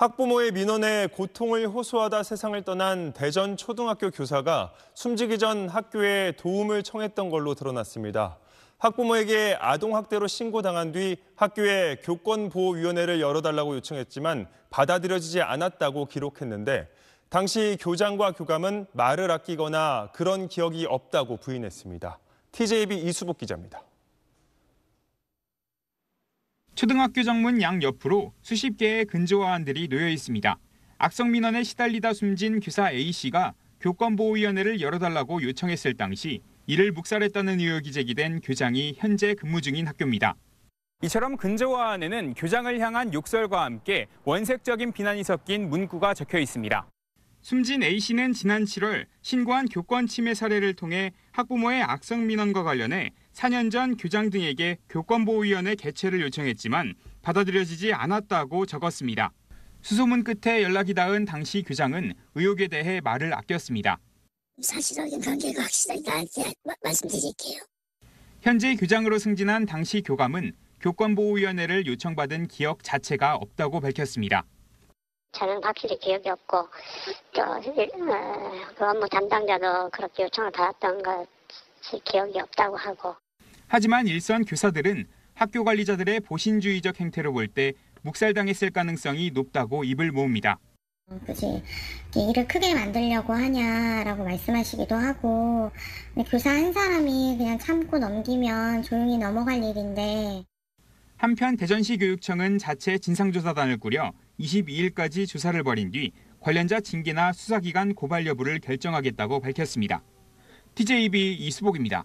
학부모의 민원에 고통을 호소하다 세상을 떠난 대전 초등학교 교사가 숨지기 전 학교에 도움을 청했던 걸로 드러났습니다. 학부모에게 아동학대로 신고당한 뒤 학교에 교권보호위원회를 열어달라고 요청했지만 받아들여지지 않았다고 기록했는데 당시 교장과 교감은 말을 아끼거나 그런 기억이 없다고 부인했습니다. TJB 이수복 기자입니다. 초등학교 정문 양옆으로 수십 개의 근조화안들이 놓여 있습니다. 악성 민원에 시달리다 숨진 교사 A씨가 교권보호위원회를 열어달라고 요청했을 당시 이를 묵살했다는 의혹이 제기된 교장이 현재 근무 중인 학교입니다. 이처럼 근조화환에는 교장을 향한 욕설과 함께 원색적인 비난이 섞인 문구가 적혀 있습니다. 숨진 A씨는 지난 7월 신고한 교권 침해 사례를 통해 학부모의 악성 민원과 관련해 4년 전 교장 등에게 교권보호위원회 개최를 요청했지만 받아들여지지 않았다고 적었습니다. 수소문 끝에 연락이 닿은 당시 교장은 의혹에 대해 말을 아꼈습니다. 사실 확인 관계가 확실하게 나한테 말씀드릴게요. 현재 교장으로 승진한 당시 교감은 교권보호위원회를 요청받은 기억 자체가 없다고 밝혔습니다. 저는 확실히 기억이 없고 또 어, 그 업무 담당자도 그렇게 요청을 받았던 것 기억이 없다고 하고 하지만 일선 교사들은 학교 관리자들의 보신주의적 행태로 볼 때 묵살당했을 가능성이 높다고 입을 모읍니다. 그지 일을 크게 만들려고 하냐라고 말씀하시기도 하고 교사 한 사람이 그냥 참고 넘기면 조용히 넘어갈 일인데 한편 대전시 교육청은 자체 진상조사단을 꾸려 22일까지 조사를 벌인 뒤 관련자 징계나 수사기관 고발 여부를 결정하겠다고 밝혔습니다. TJB 이수복입니다.